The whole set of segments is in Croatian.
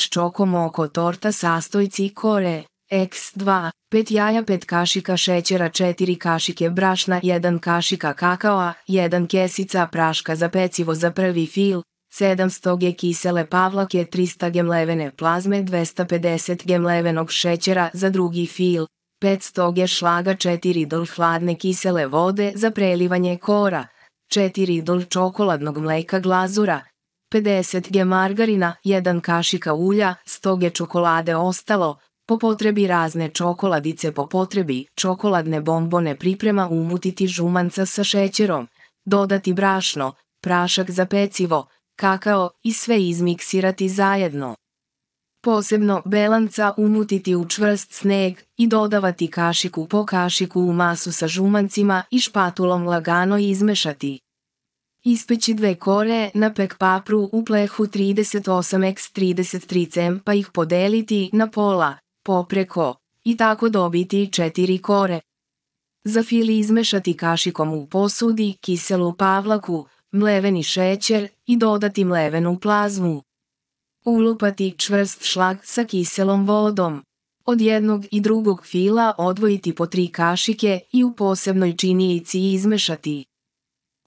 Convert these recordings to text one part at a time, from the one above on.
s čokom torta sastojci kore, x2, 5 jaja 5 kašika šećera 4 kašike brašna 1 kašika kakao, 1 kesica praška za pecivo za prvi fil, 700 g kisele pavlake 300 g mlevene plazme 250 g mlevenog šećera za drugi fil, 500 g šlaga 4 dol hladne kisele vode za prelivanje kora, 4 dl čokoladnog mleka glazura, 50 g margarina, 1 kašika ulja, 100 g čokolade ostalo, po potrebi razne čokoladice po potrebi, čokoladne bombone priprema umutiti žumanca sa šećerom, dodati brašno, prašak za pecivo, kakao i sve izmiksirati zajedno. Posebno belanca umutiti u čvrst sneg i dodavati kašiku po kašiku u masu sa žumancima i špatulom lagano izmešati. Ispeći dve kore, na pek papru u plehu 38x33 cm pa ih podeliti na pola, popreko, i tako dobiti četiri kore. Za fili izmešati kašikom u posudi kiselu pavlaku, mleveni šećer i dodati mlevenu plazmu. Ulupati čvrst šlag sa kiselom vodom. Od jednog i drugog fila odvojiti po tri kašike i u posebnoj činijici izmešati.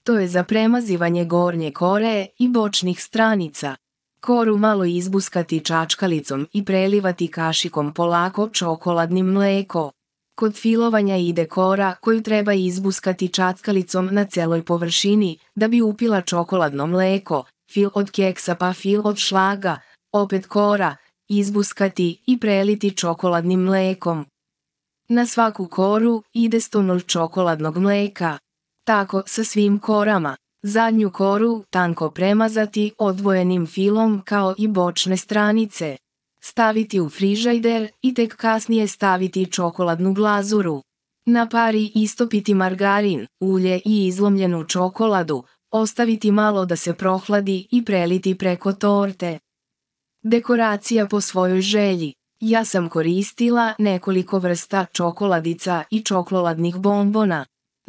To je za premazivanje gornje kore i bočnih stranica. Koru malo izbuskati čačkalicom i prelivati kašikom polako čokoladnim mleko. Kod filovanja ide kora koju treba izbuskati čačkalicom na celoj površini da bi upila čokoladno mleko, fil od keksa pa fil od šlaga, opet kora, izbuskati i preliti čokoladnim mlekom. Na svaku koru ide stonol čokoladnog mleka. Tako sa svim korama. Zadnju koru tanko premazati odvojenim filom kao i bočne stranice. Staviti u frižajder i tek kasnije staviti čokoladnu glazuru. Na pari istopiti margarin, ulje i izlomljenu čokoladu, ostaviti malo da se prohladi i preliti preko torte. Dekoracija po svojoj želji. Ja sam koristila nekoliko vrsta čokoladica i čokoladnih bombona.